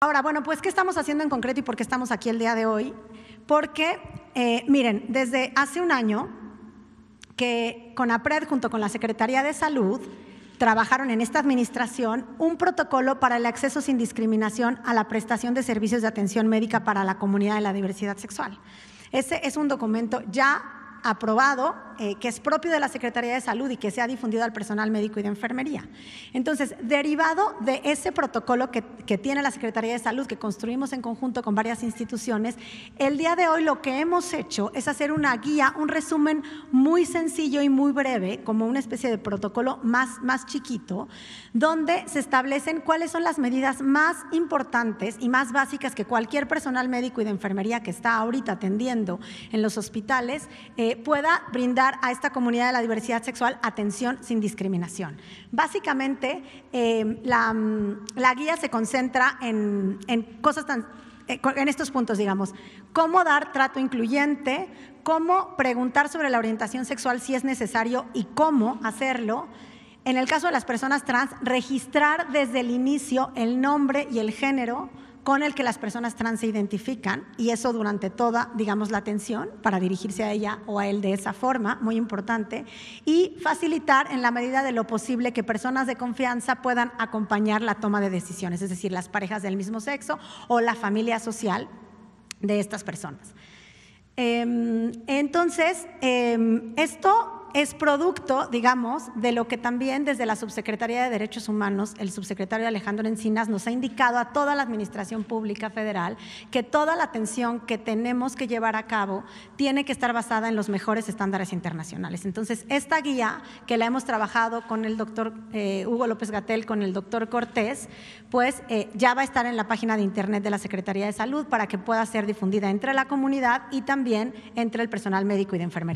Ahora, bueno, pues ¿qué estamos haciendo en concreto y por qué estamos aquí el día de hoy? Porque, eh, miren, desde hace un año que con APRED junto con la Secretaría de Salud trabajaron en esta administración un protocolo para el acceso sin discriminación a la prestación de servicios de atención médica para la comunidad de la diversidad sexual. Ese es un documento ya aprobado eh, que es propio de la Secretaría de Salud y que se ha difundido al personal médico y de enfermería. Entonces, derivado de ese protocolo que, que tiene la Secretaría de Salud, que construimos en conjunto con varias instituciones, el día de hoy lo que hemos hecho es hacer una guía, un resumen muy sencillo y muy breve, como una especie de protocolo más, más chiquito, donde se establecen cuáles son las medidas más importantes y más básicas que cualquier personal médico y de enfermería que está ahorita atendiendo en los hospitales eh, pueda brindar a esta comunidad de la diversidad sexual atención sin discriminación. Básicamente, eh, mm, la, guía se concentra en, cosas tan eh, en estos puntos, digamos, cómo dar trato incluyente, cómo preguntar sobre la orientación sexual si es necesario y cómo hacerlo. En el caso de las personas trans, registrar desde el inicio el nombre y el género, con el que las personas trans se identifican y eso durante toda, digamos, la atención para dirigirse a ella o a él de esa forma, muy importante, y facilitar en la medida de lo posible que personas de confianza puedan acompañar la toma de decisiones, es decir, las parejas del mismo sexo o la familia social de estas personas. Em, entonces, em, esto es producto, digamos, de lo que también desde la Subsecretaría de Derechos Humanos, el subsecretario Alejandro Encinas nos ha indicado a toda la Administración Pública Federal que toda la atención que tenemos que llevar a cabo tiene que estar basada en los mejores estándares internacionales. Entonces, esta guía que la hemos trabajado con el doctor eh, Hugo López Gatel, con el doctor Cortés, pues eh, ya va a estar en la página de Internet de la Secretaría de Salud para que pueda ser difundida entre la comunidad y también entre el personal médico y de enfermería.